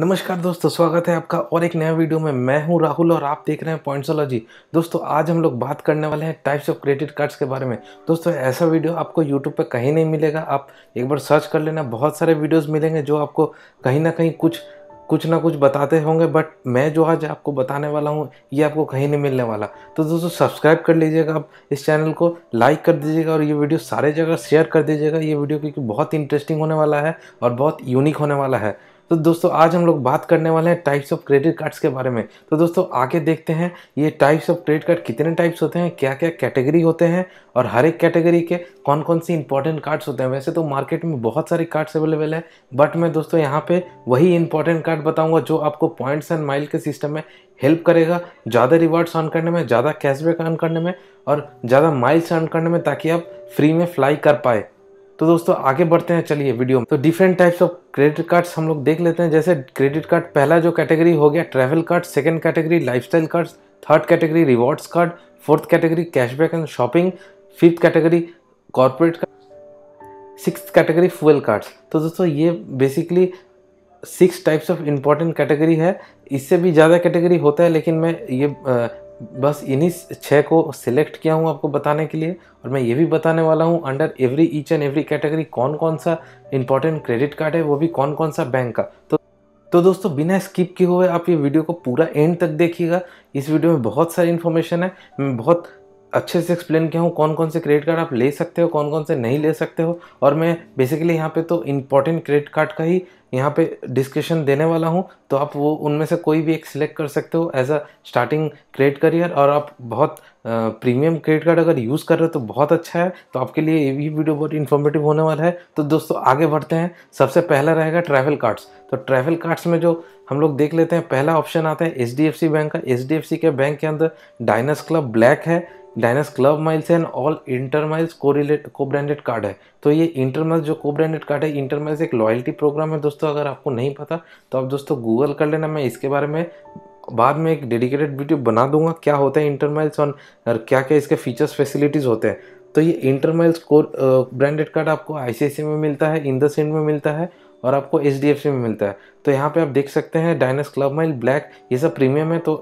नमस्कार दोस्तों स्वागत है आपका और एक नया वीडियो में मैं हूं राहुल और आप देख रहे हैं पॉइंट्सोलॉजी दोस्तों आज हम लोग बात करने वाले हैं टाइप्स ऑफ क्रेडिट कार्ड्स के बारे में दोस्तों ऐसा वीडियो आपको यूट्यूब पे कहीं नहीं मिलेगा आप एक बार सर्च कर लेना बहुत सारे वीडियोज़ मिलेंगे जो आपको कहीं ना कहीं कुछ कुछ ना कुछ बताते होंगे बट मैं जो आज आपको बताने वाला हूँ ये आपको कहीं नहीं मिलने वाला तो दोस्तों सब्सक्राइब कर लीजिएगा आप इस चैनल को लाइक कर दीजिएगा और ये वीडियो सारे जगह शेयर कर दीजिएगा ये वीडियो क्योंकि बहुत इंटरेस्टिंग होने वाला है और बहुत यूनिक होने वाला है तो दोस्तों आज हम लोग बात करने वाले हैं टाइप्स ऑफ क्रेडिट कार्ड्स के बारे में तो दोस्तों आगे देखते हैं ये टाइप्स ऑफ क्रेडिट कार्ड कितने टाइप्स होते हैं क्या क्या कैटेगरी होते हैं और हर एक कैटेगरी के कौन कौन सी इंपॉर्टेंट कार्ड्स होते हैं वैसे तो मार्केट में बहुत सारे कार्ड्स अवेलेबल है बट मैं दोस्तों यहाँ पे वही इंपॉर्टेंट कार्ड बताऊँगा जो आपको पॉइंट्स एंड माइल के सिस्टम में हेल्प करेगा ज़्यादा रिवार्ड्स अर्न करने में ज़्यादा कैशबैक अर्न करने में और ज़्यादा माइल्स अर्न करने में ताकि आप फ्री में फ्लाई कर पाए तो दोस्तों आगे बढ़ते हैं चलिए वीडियो में तो different types of credit cards हम लोग देख लेते हैं जैसे क्रेडिट कार्ड पहला जो कैटेगरी हो गया travel card second category lifestyle cards third category rewards card fourth category cashback and shopping fifth category corporate card six category fuel cards तो दोस्तों ये basically six types of important category है इससे भी ज़्यादा कैटेगरी होता है लेकिन मैं ये बस इन्हीं छः को सिलेक्ट किया हूँ आपको बताने के लिए और मैं ये भी बताने वाला हूँ under every each and every category कौन कौन सा इंपॉर्टेंट क्रेडिट कार्ड है वो भी कौन कौन सा बैंक का तो तो दोस्तों बिना स्किप किए हुए आप ये वीडियो को पूरा एंड तक देखिएगा इस वीडियो में बहुत सारी इन्फॉर्मेशन है मैं बहुत अच्छे से एक्सप्लेन किया हूँ कौन कौन से क्रेडिट कार्ड आप ले सकते हो कौन कौन से नहीं ले सकते हो और मैं बेसिकली यहाँ पे तो इम्पोर्टेंट क्रेडिट कार्ड का ही यहाँ पे डिस्कशन देने वाला हूँ तो आप वो उनमें से कोई भी एक सिलेक्ट कर सकते हो as a starting credit career और आप बहुत प्रीमियम क्रेडिट कार्ड अगर यूज़ कर रहे हो तो बहुत अच्छा है तो आपके लिए ये भी वीडियो बहुत इन्फॉर्मेटिव होने वाला है तो दोस्तों आगे बढ़ते हैं सबसे पहला रहेगा ट्रैवल कार्ड्स तो ट्रैवल कार्ड्स में जो हम लोग देख लेते हैं पहला ऑप्शन आता है एच बैंक का एच के बैंक के अंदर डायनस क्लब ब्लैक है Diners club miles and all inter miles को रिलेट को ब्रांडेड कार्ड है तो ये इंटर माइल्स जो को ब्रांडेड कार्ड है इंटर माइल्स एक लॉयल्टी प्रोग्राम है दोस्तों अगर आपको नहीं पता तो आप दोस्तों गूगल कर लेना मैं इसके बारे में बाद में एक डेडिकेटेड वीडियो बना दूंगा क्या होता है इंटर माइल्स और क्या क्या इसके फीचर्स फैसिलिटीज़ होते हैं तो ये inter miles co branded card आपको आई में मिलता है इंदर में मिलता है और आपको एच डी एफ सी में मिलता है तो यहाँ पे आप देख सकते हैं डायनस क्लब माइल ब्लैक ये सब प्रीमियम है तो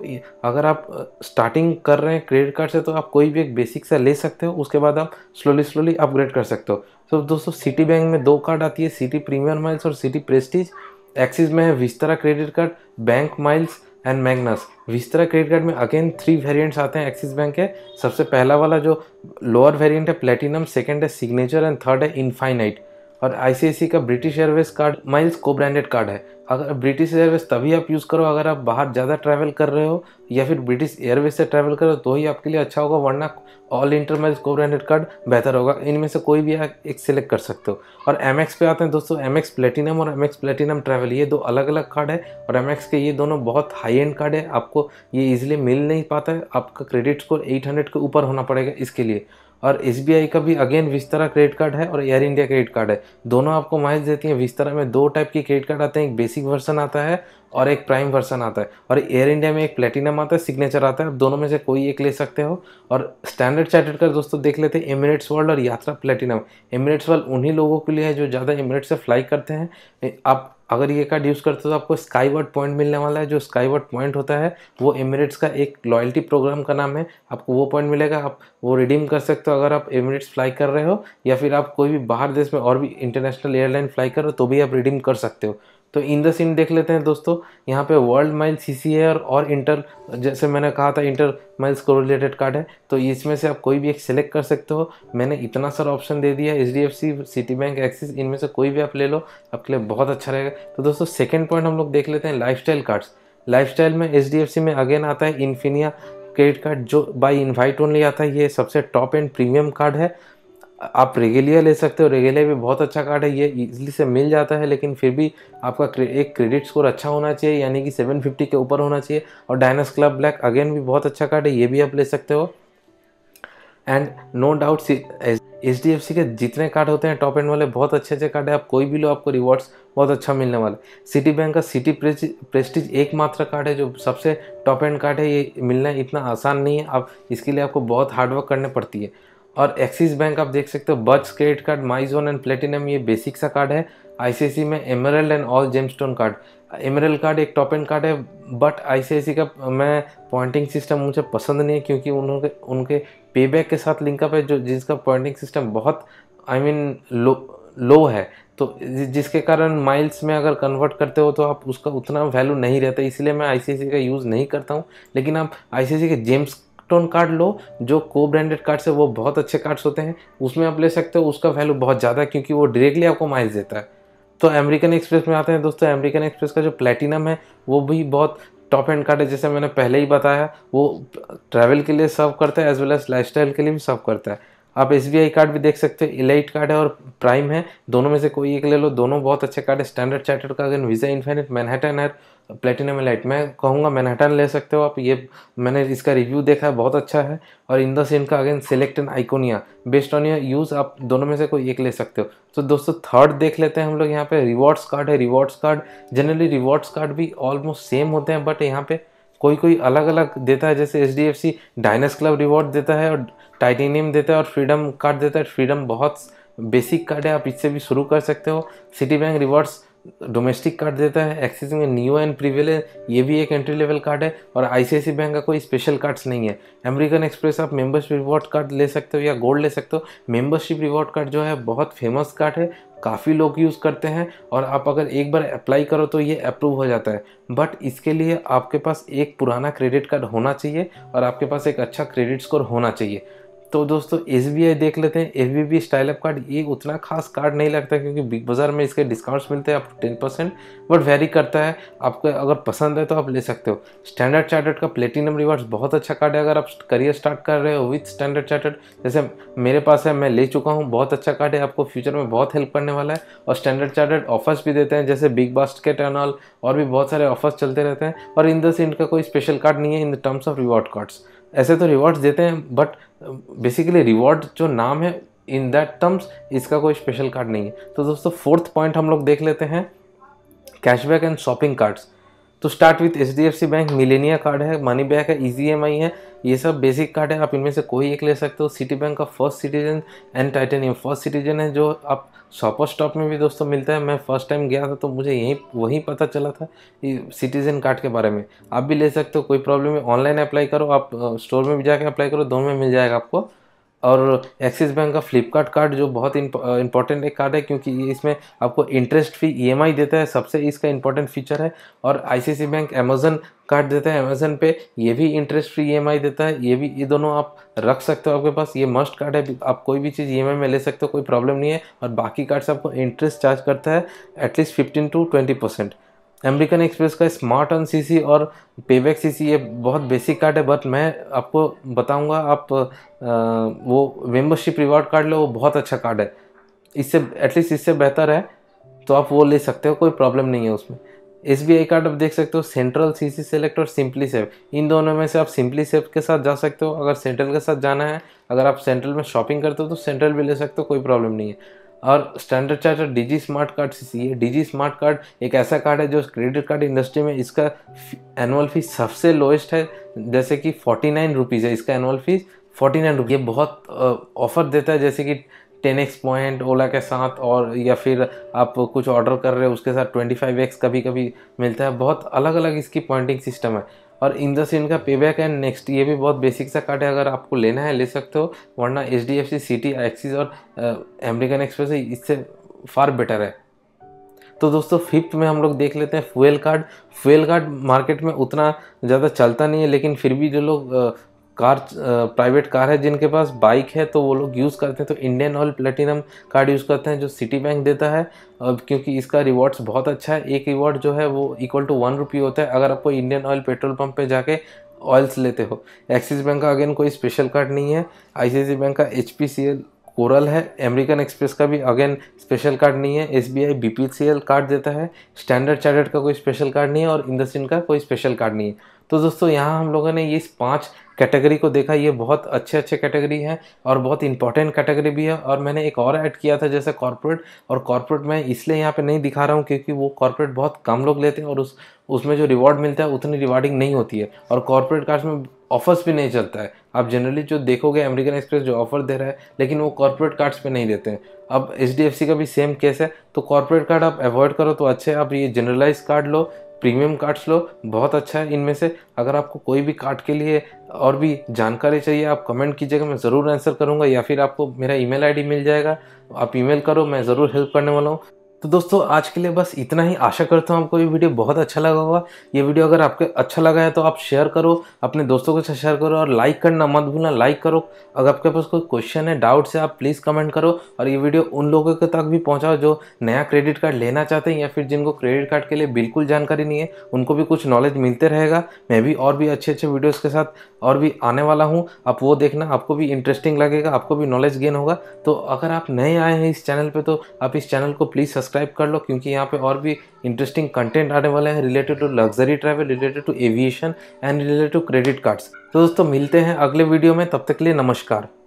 अगर आप स्टार्टिंग कर रहे हैं क्रेडिट कार्ड से तो आप कोई भी एक बेसिक सा ले सकते हो उसके बाद आप स्लोली स्लोली अपग्रेड कर सकते हो तो दोस्तों सिटी बैंक में दो कार्ड आती है सिटी प्रीमियम माइल्स और सिटी प्रेस्टीज एक्सिस में है Vistara credit card bank miles and Magnus Vistara credit card में अगेन थ्री वेरियंट्स आते हैं एक्सिस बैंक के सबसे पहला वाला जो लोअर वेरियंट है प्लेटिनम सेकेंड है सिग्नेचर एंड थर्ड है इनफाइनाइट और आई का British Airways card miles co branded card है अगर ब्रिटिश एयरवेज तभी आप यूज़ करो अगर आप बाहर ज़्यादा ट्रैवल कर रहे हो या फिर ब्रिटिश एयरवेज से ट्रैवल करो तो ही आपके लिए अच्छा होगा वरना all inter miles co branded card बेहतर होगा इनमें से कोई भी आप एक सेलेक्ट कर सकते हो और एम पे आते हैं दोस्तों एम एक्स प्लेटिनम और एम एक्स प्लेटिनम ट्रैवल ये दो अलग अलग कार्ड है और एम के ये दोनों बहुत हाई एंड कार्ड है आपको ये ईजिली मिल नहीं पाता है आपका क्रेडिट स्कोर एट के ऊपर होना पड़ेगा इसके लिए और एस का भी अगेन विस्तारा क्रेडिट कार्ड है और एयर इंडिया क्रेडिट कार्ड है दोनों आपको माइज देती हैं विस्तारा में दो टाइप के क्रेडिट कार्ड आते हैं एक बेसिक वर्सन आता है और एक प्राइम वर्सन आता है और एयर इंडिया में एक प्लेटिनम आता है सिग्नेचर आता है आप दोनों में से कोई एक ले सकते हो और स्टैंडर्ड चार्टर्ड का दोस्तों देख लेते हैं एमिरेट्स वर्ल्ड और यात्रा प्लेटिनम एमिरेट्स वर्ल्ड उन्हीं लोगों के लिए है जो ज़्यादा एमिरेट्स से फ्लाई करते हैं आप अगर ये कार्ड यूज़ करते हो तो आपको स्काई वर्ड पॉइंट मिलने वाला है जो स्काई वर्ड पॉइंट होता है वो एमिरेट्स का एक लॉयल्टी प्रोग्राम का नाम है आपको वो पॉइंट मिलेगा आप वो रिडीम कर सकते हो अगर आप एमिरेट्स फ्लाई कर रहे हो या फिर आप कोई भी बाहर देश में और भी इंटरनेशनल एयरलाइन फ्लाई कर रहे हो तो भी आप रिडीम कर सकते हो तो इन द सीन देख लेते हैं दोस्तों यहाँ पे वर्ल्ड माइल सी है और इंटर जैसे मैंने कहा था इंटर माइल्स को रिलेटेड कार्ड है तो इसमें से आप कोई भी एक सेलेक्ट कर सकते हो मैंने इतना सारा ऑप्शन दे दिया H D F C Citi bank Axis इनमें से कोई भी आप ले लो आपके लिए बहुत अच्छा रहेगा तो दोस्तों सेकेंड पॉइंट हम लोग देख लेते हैं लाइफ स्टाइल कार्ड्स लाइफ में एच में अगेन आता है इन्फिनिया क्रेडिट कार्ड जो बाई इन्वाइट ओनली आता है ये सबसे टॉप एंड प्रीमियम कार्ड है आप रेगेलिया ले सकते हो रेगेलिया भी बहुत अच्छा कार्ड है ये इजली से मिल जाता है लेकिन फिर भी आपका एक क्रेडिट स्कोर अच्छा होना चाहिए यानी कि 750 के ऊपर होना चाहिए और डायनस क्लब ब्लैक अगेन भी बहुत अच्छा कार्ड है ये भी आप ले सकते हो and no doubt H D F C के जितने कार्ड होते हैं टॉप एंड वाले बहुत अच्छे अच्छे कार्ड है आप कोई भी लो आपको रिवॉर्ड्स बहुत अच्छा मिलने वाले सिटी बैंक का सिटी प्रेस्टिज एकमात्र कार्ड है जो सबसे टॉप एंड कार्ड है ये मिलना इतना आसान नहीं है आप इसके लिए आपको बहुत हार्डवर्क करने पड़ती है और एक्सिस बैंक आप देख सकते हो बच credit card MyZone and platinum ये बेसिक सा कार्ड है आईसीआईसी में emerald and all gemstone card emerald card एक टॉप एंड कार्ड है बट आईसीआईसी का मैं पॉइंटिंग सिस्टम मुझे पसंद नहीं है क्योंकि उन्होंने उनके पे बैक के साथ लिंकअप है जो जिसका पॉइंटिंग सिस्टम बहुत आई मीन लो लो है तो जिसके कारण माइल्स में अगर कन्वर्ट करते हो तो आप उसका उतना वैल्यू नहीं रहता इसलिए मैं आईसीआईसी का यूज़ नहीं करता हूँ लेकिन आप आईसीआईसी के जेम्स टोन कार्ड लो जो को ब्रांडेड कार्ड्स है वो बहुत अच्छे कार्ड्स होते हैं उसमें आप ले सकते हो उसका वैल्यू बहुत ज़्यादा है क्योंकि वो डायरेक्टली आपको माइल्स देता है तो अमेरिकन एक्सप्रेस में आते हैं दोस्तों अमेरिकन एक्सप्रेस का जो प्लेटिनम है वो भी बहुत टॉप एंड कार्ड है जैसे मैंने पहले ही बताया वो ट्रैवल के लिए सर्व करता है एज वेल एज लाइफ के लिए भी सर्व करता है आप एस कार्ड भी देख सकते हो इलाइट कार्ड है और प्राइम है दोनों में से कोई एक ले लो दोनों बहुत अच्छे कार्ड है स्टैंडर्ड चार्टर्ड का अगर वीज़ा इन्फेनिट मैनहटन है प्लेटिनम लाइट मैं कहूँगा मैनहटन ले सकते हो आप ये मैंने इसका रिव्यू देखा है बहुत अच्छा है और इन द सेम का again select and Iconia best on your use आप दोनों में से कोई एक ले सकते हो तो दोस्तों थर्ड देख लेते हैं हम लोग यहाँ पे रिवॉर्ड्स कार्ड है rewards card generally rewards card भी ऑलमोस्ट सेम होते हैं बट यहाँ पे कोई कोई अलग अलग देता है जैसे H D F C Diners Club reward देता है और टाइटेनियम देता है और फ्रीडम कार्ड देता है फ्रीडम बहुत बेसिक कार्ड है आप इससे भी शुरू कर सकते हो Citi bank rewards domestic card देता है एक्सिस में न्यू एंड प्रीवियल है ये भी एक एंट्री लेवल कार्ड है और आई बैंक का कोई स्पेशल कार्ड्स नहीं है अमेरिकन एक्सप्रेस आप मेंबरशिप रिवॉर्ड कार्ड ले सकते हो या गोल्ड ले सकते हो मेंबरशिप रिवॉर्ड कार्ड जो है बहुत फेमस कार्ड है काफ़ी लोग यूज़ करते हैं और आप अगर एक बार अप्लाई करो तो ये अप्रूव हो जाता है बट इसके लिए आपके पास एक पुराना क्रेडिट कार्ड होना चाहिए और आपके पास एक अच्छा क्रेडिट स्कोर होना चाहिए तो दोस्तों एस देख लेते हैं F B B style up card ये उतना खास कार्ड नहीं लगता क्योंकि बिग बाज़ार में इसके डिस्काउंट्स मिलते हैं आप टेन परसेंट बट वेरी करता है आपको अगर पसंद है तो आप ले सकते हो स्टैंडर्ड चार्टर्ड का प्लेटिनम रिवार्ड्स बहुत अच्छा कार्ड है अगर आप करियर स्टार्ट कर रहे हो विथ स्टैंडर्ड चार्टर्ड जैसे मेरे पास है मैं ले चुका हूँ बहुत अच्छा कार्ड है आपको फ्यूचर में बहुत हेल्प करने वाला है और स्टैंडर्ड चार्टर्ड ऑफर्स भी देते हैं जैसे बिग बास्केट एंड ऑल और भी बहुत सारे ऑफर्स चलते रहते हैं और इन द इनका कोई स्पेशल कार्ड नहीं है in the terms of reward cards ऐसे तो रिवॉर्ड्स देते हैं बट बेसिकली रिवॉर्ड जो नाम है इन दैट टर्म्स इसका कोई स्पेशल कार्ड नहीं है तो दोस्तों फोर्थ पॉइंट हम लोग देख लेते हैं कैशबैक एंड शॉपिंग कार्ड्स तो start with H D F C bank Millennia card है मनी बैक है ईजी एम आई है ये सब बेसिक कार्ड है आप इनमें से कोई एक ले सकते हो सिटी बैंक का first citizen and titanium first citizen है जो आप शॉपर स्टॉप में भी दोस्तों मिलता है मैं फर्स्ट टाइम गया था तो मुझे यहीं वहीं पता चला था सिटीजन कार्ड के बारे में आप भी ले सकते हो कोई प्रॉब्लम है ऑनलाइन अप्लाई करो आप स्टोर में भी जाकर अप्लाई करो दोनों में मिल जाएगा आपको और एक्सिस बैंक का फ्लिपकार्ट कार्ड जो बहुत इंपॉर्टेंट एक कार्ड है क्योंकि इसमें आपको इंटरेस्ट फ्री ईएमआई देता है सबसे इसका इंपॉर्टेंट फीचर है और आईसीसी बैंक अमेजन कार्ड देता है अमेजन पे ये भी इंटरेस्ट फ्री ई देता है ये भी ये दोनों आप रख सकते हो आपके पास ये मस्ट कार्ड है आप कोई भी चीज़ ई e में ले सकते हो कोई प्रॉब्लम नहीं है और बाकी कार्ड्स आपको इंटरेस्ट चार्ज करता है at least fifteen to twenty percent American Express का स्मार्ट ऑन सीसी और पेबैक सीसी ये बहुत बेसिक कार्ड है बट मैं आपको बताऊंगा आप आ, वो मेम्बरशिप रिवॉर्ड कार्ड लो वो बहुत अच्छा कार्ड है इससे एटलीस्ट इससे बेहतर है तो आप वो ले सकते हो कोई प्रॉब्लम नहीं है उसमें एस बी आई कार्ड आप देख सकते हो सेंट्रल सी सी सेलेक्ट और सिंपली सेफ इन दोनों में से आप सिंपली सेफ के साथ जा सकते हो अगर सेंट्रल के साथ जाना है अगर आप सेंट्रल में शॉपिंग करते हो तो सेंट्रल भी ले सकते हो कोई प्रॉब्लम नहीं है और standard charter digi smart card से सी है डीजी स्मार्ट कार्ड एक ऐसा कार्ड है जो क्रेडिट कार्ड इंडस्ट्री में इसका एनुअल फीस सबसे लोएस्ट है जैसे कि फोर्टी नाइन रुपीज़ है इसका annual fees forty nine rupees ये बहुत ऑफर देता है जैसे कि टेन एक्स पॉइंट ओला के साथ और या फिर आप कुछ ऑर्डर कर रहे हो उसके साथ ट्वेंटी फाइव एक्स कभी कभी मिलता है बहुत अलग अलग इसकी पॉइंटिंग सिस्टम है और इन दस का पे बैक एंड नेक्स्ट ये भी बहुत बेसिक सा कार्ड है अगर आपको लेना है ले सकते हो वरना H D F C Citi Axis और अमेरिकन एक्सप्रेस इससे फार बेटर है तो दोस्तों फिफ्थ में हम लोग देख लेते हैं fuel card fuel card market में उतना ज़्यादा चलता नहीं है लेकिन फिर भी जो लोग कार प्राइवेट कार है जिनके पास बाइक है तो वो लोग यूज़ करते हैं तो Indian Oil platinum card use करते हैं जो सिटी बैंक देता है अब क्योंकि इसका रिवॉर्ड्स बहुत अच्छा है एक रिवॉर्ड जो है वो इक्वल टू वन रुपये होता है अगर आपको इंडियन ऑयल पेट्रोल पंप पे जाके ऑयल्स लेते हो एक्सिस बैंक का अगेन कोई स्पेशल कार्ड नहीं है आई बैंक का एच कोरल है अमेरिकन एक्सप्रेस का भी अगेन स्पेशल कार्ड नहीं है S B I B P C L card देता है स्टैंडर्ड चार्टर्ड का कोई स्पेशल कार्ड नहीं है और इंडस्ट्रीन का कोई स्पेशल कार्ड नहीं है तो दोस्तों यहाँ हम लोगों ने ये पांच कैटेगरी को देखा ये बहुत अच्छे अच्छे कैटेगरी हैं और बहुत इंपॉर्टेंट कैटेगरी भी है और मैंने एक और ऐड किया था जैसे कॉर्पोरेट और कॉर्पोरेट मैं इसलिए यहाँ पे नहीं दिखा रहा हूँ क्योंकि वो कॉर्पोरेट बहुत कम लोग लेते हैं और उस उसमें जो रिवॉर्ड मिलता है उतनी रिवार्डिंग नहीं होती है और कॉर्पोरेट कार्ड्स में ऑफर्स भी नहीं चलता है आप जनरली जो देखोगे अमेरिकन एक्सप्रेस जो ऑफर दे रहा है लेकिन वो कॉर्पोरेट कार्ड्स पर नहीं देते हैं अब एच का भी सेम केस है तो कॉर्पोरेट कार्ड आप अवॉइड करो तो अच्छे आप ये जनरलाइज कार्ड लो प्रीमियम कार्ड्स लो बहुत अच्छा है इनमें से अगर आपको कोई भी कार्ड के लिए और भी जानकारी चाहिए आप कमेंट कीजिएगा मैं ज़रूर आंसर करूँगा या फिर आपको मेरा ईमेल आईडी मिल जाएगा आप ईमेल करो मैं ज़रूर हेल्प करने वाला हूँ तो दोस्तों आज के लिए बस इतना ही आशा करता हूँ आपको ये वीडियो बहुत अच्छा लगा होगा ये वीडियो अगर आपके अच्छा लगा है तो आप शेयर करो अपने दोस्तों के साथ शेयर करो और लाइक करना मत भूलना लाइक करो अगर आपके पास कोई क्वेश्चन है डाउट्स है आप प्लीज़ कमेंट करो और ये वीडियो उन लोगों के तक भी पहुँचाओ जो नया क्रेडिट कार्ड लेना चाहते हैं या फिर जिनको क्रेडिट कार्ड के लिए बिल्कुल जानकारी नहीं है उनको भी कुछ नॉलेज मिलते रहेगा मैं भी और भी अच्छे अच्छे वीडियोज़ के साथ और भी आने वाला हूँ आप वो देखना आपको भी इंटरेस्टिंग लगेगा आपको भी नॉलेज गेन होगा तो अगर आप नए आए हैं इस चैनल पर तो आप इस चैनल को प्लीज़ सब्सक्राइब कर लो क्योंकि यहाँ पे और भी इंटरेस्टिंग कंटेंट आने वाले हैं related to luxury travel related to aviation and related to credit cards तो दोस्तों मिलते हैं अगले वीडियो में तब तक के लिए नमस्कार